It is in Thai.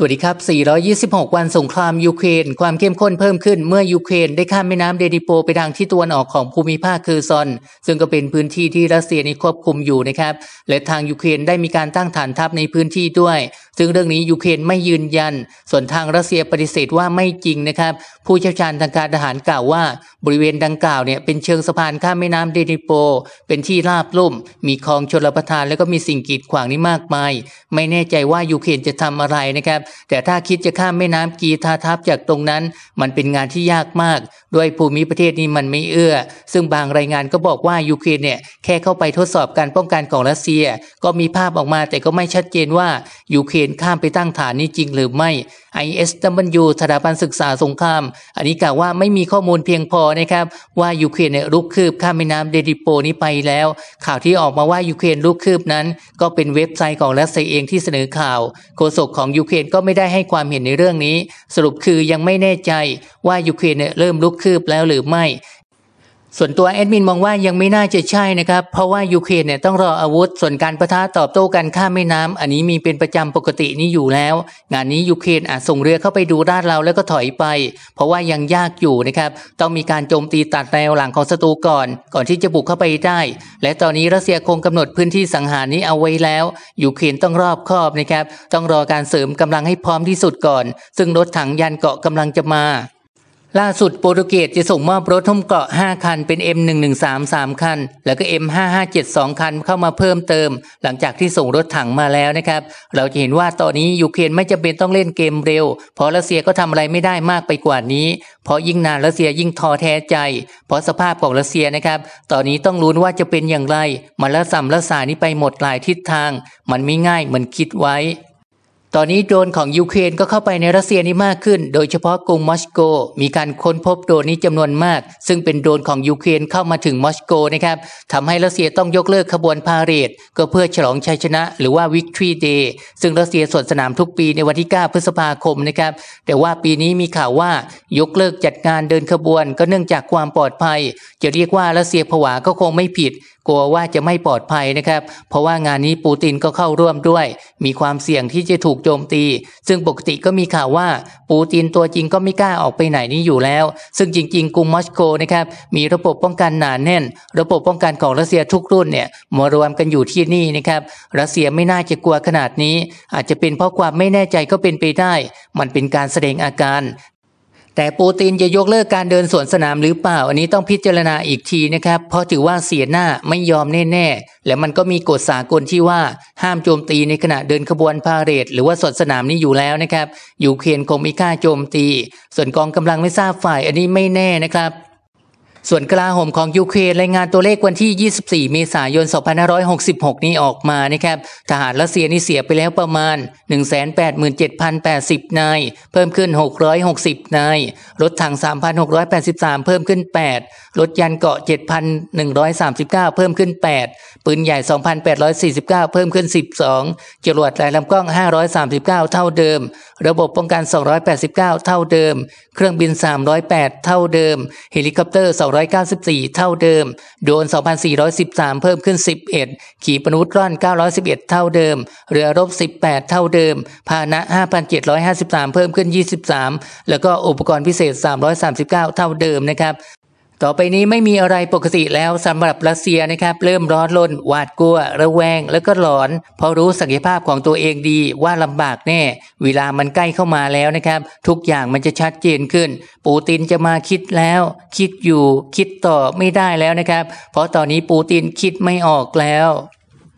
สวัสดีครับ 426 วันสงครามยูเครนความเข้มข้นเพิ่มขึ้นเมื่อยูเครนได้ข้ามแม่น้ำเดนิโปไปทางที่ตะวันออกของภูมิภาคคือซอน ซึ่งก็เป็นพื้นที่ที่รัสเซียนี้ควบคุมอยู่นะครับ และทางยูเครนได้มีการตั้งฐานทัพในพื้นที่ด้วย ซึ่งเรื่องนี้ยูเครนไม่ยืนยัน ส่วนทางรัสเซียปฏิเสธว่าไม่จริงนะครับ ผู้เชี่ยวชาญทางการทหารกล่าวว่า บริเวณดังกล่าวเนี่ยเป็นเชิงสะพานข้ามแม่น้ำเดนิโปเป็นที่ราบลุ่ม มีคลองชลประทาน แล้วก็มีสิ่งกีดขวางนี้มากมาย ไม่แน่ใจว่ายูเครนจะทำอะไรนะครับแต่ถ้าคิดจะข้ามแม่น้ำกีทาทับจากตรงนั้น มันเป็นงานที่ยากมาก ด้วยภูมิประเทศนี้มันไม่เอื้อ ซึ่งบางรายงานก็บอกว่ายูเครนเนี่ย แค่เข้าไปทดสอบการป้องกันของรัสเซีย ก็มีภาพออกมาแต่ก็ไม่ชัดเจนว่ายูเครนข้ามไปตั้งฐานนี้จริงหรือไม่ ISW สถาบันศึกษาสงคราม อันนี้กล่าวว่าไม่มีข้อมูลเพียงพอนะครับว่ายูเครนเนี่ยลุกคืบข้ามแม่น้ำเดดิโปนี้ไปแล้ว ข่าวที่ออกมาว่ายูเครนลุกคืบนั้น ก็เป็นเว็บไซต์ของรัสเซียเองที่เสนอข่าวโฆษกของยูเครนก็ก็ไม่ได้ให้ความเห็นในเรื่องนี้ สรุปคือยังไม่แน่ใจว่ายูเครนเริ่มลุกคืบแล้วหรือไม่ส่วนตัวแอดมินมองว่ายังไม่น่าจะใช่นะครับเพราะว่ายูเครนเนี่ยต้องรออาวุธ ส่วนการประทะตอบโต้กันข้ามแม่น้ำ อันนี้มีเป็นประจำปกตินี้อยู่แล้ว งานนี้ยูเครนอาจส่งเรือเข้าไปดูราดเราแล้วก็ถอยไป เพราะว่ายังยากอยู่นะครับ ต้องมีการโจมตีตัดแนวหลังของศัตรูก่อน ก่อนที่จะบุกเข้าไปได้ และตอนนี้รัสเซียคงกำหนดพื้นที่สังหารนี้เอาไว้แล้วยูเครนต้องรอบคอบนะครับต้องรอการเสริมกำลังให้พร้อมที่สุดก่อน ซึ่งรถถังยันเกาะกำลังจะมาล่าสุดโปรตุเกสจะส่งมอบรถทุ่มเกาะ5คันเป็น M113 3คันแล้วก็ M5572 คันเข้ามาเพิ่มเติมหลังจากที่ส่งรถถังมาแล้วนะครับเราจะเห็นว่าตอนนี้ยูเครนไม่จำเป็นต้องเล่นเกมเร็วเพราะรัสเซียก็ทำอะไรไม่ได้มากไปกว่านี้เพราะยิ่งนานรัสเซียยิ่งท้อแท้ใจเพราะสภาพของรัสเซียนะครับ ตอนนี้ต้องลุ้นว่าจะเป็นอย่างไรมันละสัมละสานี้ไปหมดหลายทิศทาง มันไม่ง่ายเหมือนคิดไว้ตอนนี้โดรนของยูเครนก็เข้าไปในรัสเซียนี้มากขึ้น โดยเฉพาะกรุงมอสโก มีการค้นพบโดรนนี้จำนวนมาก ซึ่งเป็นโดรนของยูเครนเข้ามาถึงมอสโกนะครับ ทำให้รัสเซียต้องยกเลิกขบวนพาเหรดก็เพื่อฉลองชัยชนะหรือว่าวิกทรีเดย์ซึ่งรัสเซียสวนสนามทุกปีในวันที่ 9 พฤษภาคมนะครับ แต่ว่าปีนี้มีข่าวว่ายกเลิกจัดงานเดินขบวนก็เนื่องจากความปลอดภัย จะเรียกว่ารัสเซียผวาก็คงไม่ผิดกลัวว่าจะไม่ปลอดภัยนะครับ เพราะว่างานนี้ปูตินก็เข้าร่วมด้วย มีความเสี่ยงที่จะถูกโจมตี ซึ่งปกติก็มีข่าวว่าปูตินตัวจริงก็ไม่กล้าออกไปไหนนี้อยู่แล้ว ซึ่งจริง ๆกรุงมอสโกนะครับมีระบบป้องกันหนาแน่น ระบบป้องกันของรัสเซียทุกรุ่นเนี่ยมารวมกันอยู่ที่นี่นะครับ รัสเซียไม่น่าจะกลัวขนาดนี้ อาจจะเป็นเพราะความไม่แน่ใจก็เป็นไปได้ มันเป็นการแสดงอาการแต่ปูตินจะยกเลิกการเดินสวนสนามหรือเปล่า อันนี้ต้องพิจารณาอีกทีนะครับ เพราะถือว่าเสียหน้าไม่ยอมแน่ ๆ และมันก็มีกฎสากลที่ว่าห้ามโจมตีในขณะเดินขบวนพาเหรดหรือว่าสวนสนามนี้อยู่แล้วนะครับยูเครนคงมีค่าโจมตี ส่วนกองกำลังไม่ทราบฝ่ายอันนี้ไม่แน่นะครับส่วนกลาโหมของยูเครนรายงานตัวเลขวันที่ 24 เมษายน 2566 นี้ออกมานะครับทหารรัสเซียนี่เสียไปแล้วประมาณ 187,080 นาย เพิ่มขึ้น 660 นาย รถถัง 3,683 เพิ่มขึ้น 8 รถยันเกาะ 7,139 เพิ่มขึ้น 8 ปืนใหญ่ 2,849 เพิ่มขึ้น 12จรวดไลายลำกล้อง 539 เท่าเดิม ระบบป้องกัน 289 เท่าเดิม เครื่องบิน 308 เท่าเดิมเฮลิคอปเตอร์2 2 9 4 เท่าเดิม โดน 2,413 เพิ่มขึ้น 11 ขี่ปนุษย์ร่อน 911 เท่าเดิม เรือรบ 18 เท่าเดิม พาณะ5,753 เพิ่มขึ้น 23 แล้วก็อุปกรณ์พิเศษ 339 เท่าเดิมนะครับต่อไปนี้ไม่มีอะไรปกติแล้วสำหรับรัสเซียนะครับเริ่มร้อนรนหวาดกลัวระแวง แล้วก็หลอนพอรู้ศักยภาพของตัวเองดีว่าลำบากแน่เวลามันใกล้เข้ามาแล้วนะครับทุกอย่างมันจะชัดเจนขึ้น ปูตินจะมาคิดแล้ว คิดอยู่คิดต่อไม่ได้แล้วนะครับเพราะตอนนี้ปูตินคิดไม่ออกแล้ว